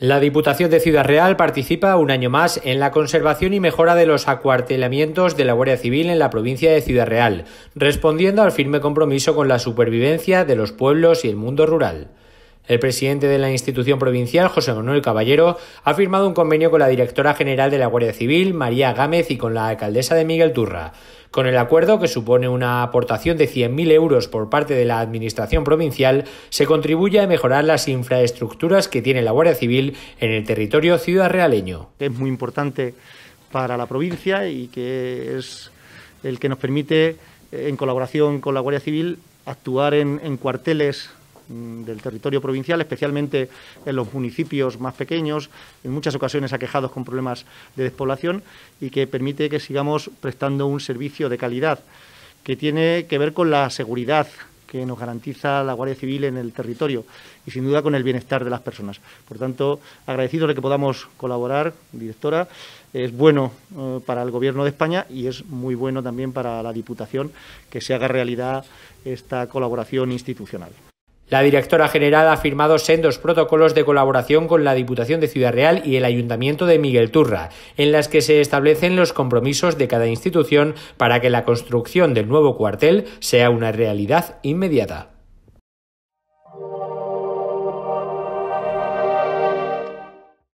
La Diputación de Ciudad Real participa un año más en la conservación y mejora de los acuartelamientos de la Guardia Civil en la provincia de Ciudad Real, respondiendo al firme compromiso con la supervivencia de los pueblos y el mundo rural. El presidente de la institución provincial, José Manuel Caballero, ha firmado un convenio con la directora general de la Guardia Civil, María Gámez, y con la alcaldesa de Miguel Turra. Con el acuerdo, que supone una aportación de 100.000 euros por parte de la Administración provincial, se contribuye a mejorar las infraestructuras que tiene la Guardia Civil en el territorio ciudad Es muy importante para la provincia y que es el que nos permite, en colaboración con la Guardia Civil, actuar en cuarteles Mm, del territorio provincial, especialmente en los municipios más pequeños, en muchas ocasiones aquejados con problemas de despoblación y que permite que sigamos prestando un servicio de calidad que tiene que ver con la seguridad que nos garantiza la Guardia Civil en el territorio y sin duda con el bienestar de las personas. Por tanto, agradecido de que podamos colaborar, directora. Es bueno eh, para el Gobierno de España y es muy bueno también para la Diputación que se haga realidad esta colaboración institucional. La directora general ha firmado sendos protocolos de colaboración con la Diputación de Ciudad Real y el Ayuntamiento de Miguel Turra, en las que se establecen los compromisos de cada institución para que la construcción del nuevo cuartel sea una realidad inmediata.